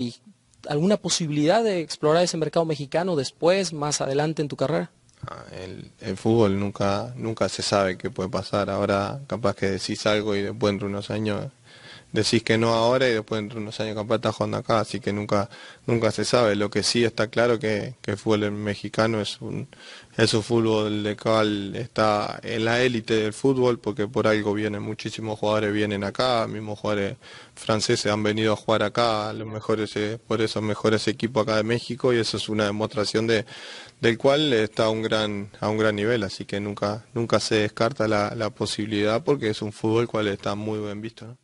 y alguna posibilidad de explorar ese mercado mexicano después, más adelante en tu carrera? Ah, el, fútbol nunca, nunca se sabe qué puede pasar. Ahora capaz que decís algo y después entre unos años decís que no ahora y después dentro de unos años campaña estás jugando acá, así que nunca, nunca se sabe. Lo que sí está claro que, que el fútbol mexicano es un, es un fútbol del cual está en la élite del fútbol, porque por algo vienen muchísimos jugadores, vienen acá, mismos jugadores franceses han venido a jugar acá, los mejores, por esos mejores equipos acá de México, y eso es una demostración de, del cual está a un gran, a un gran nivel, así que nunca, nunca se descarta la, la posibilidad porque es un fútbol cual está muy bien visto.